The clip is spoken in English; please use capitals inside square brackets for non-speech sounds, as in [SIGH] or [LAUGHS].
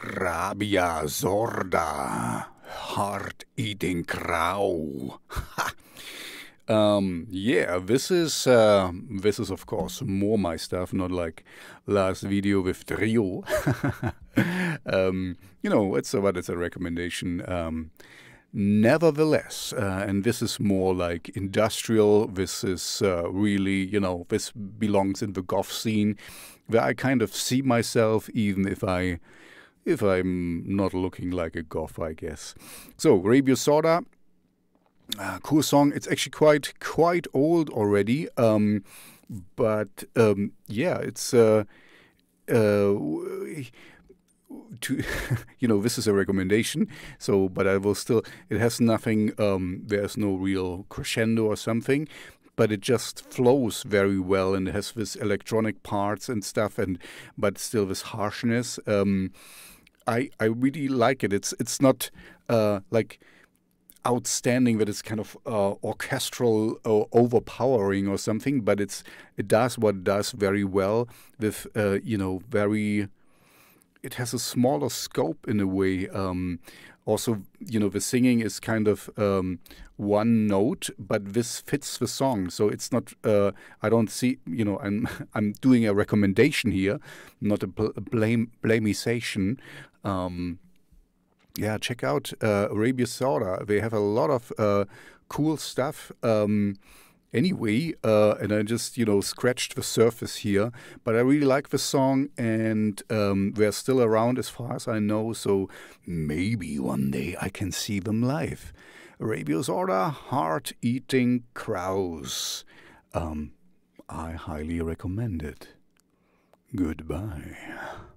Rabia Zorda, heart eating crow. um, yeah, this is uh, this is of course more my stuff, not like last video with Trio. [LAUGHS] um, you know, it's a, it's a recommendation. Um, nevertheless, uh, and this is more like industrial. This is uh, really, you know, this belongs in the goth scene, where I kind of see myself, even if I if I'm not looking like a goth, I guess. So, Rabiosoda, uh, cool song. It's actually quite quite old already, um, but um, yeah, it's uh, uh, to [LAUGHS] you know this is a recommendation. So, but I will still. It has nothing. Um, there's no real crescendo or something. But it just flows very well and has this electronic parts and stuff, and but still this harshness. Um, I I really like it. It's it's not uh, like outstanding that it's kind of uh, orchestral or uh, overpowering or something, but it's it does what it does very well with uh, you know very. It has a smaller scope in a way. Um, also you know the singing is kind of um, one note but this fits the song so it's not uh, i don't see you know i'm [LAUGHS] i'm doing a recommendation here not a, bl- a blame blameization um, yeah check out uh, arabia sauda they have a lot of uh, cool stuff um, anyway. Uh, and I just, you know, scratched the surface here. But I really like the song, and um, they're still around as far as I know. So maybe one day I can see them live. Rabios Order, Heart Eating Crows. Um, I highly recommend it. Goodbye.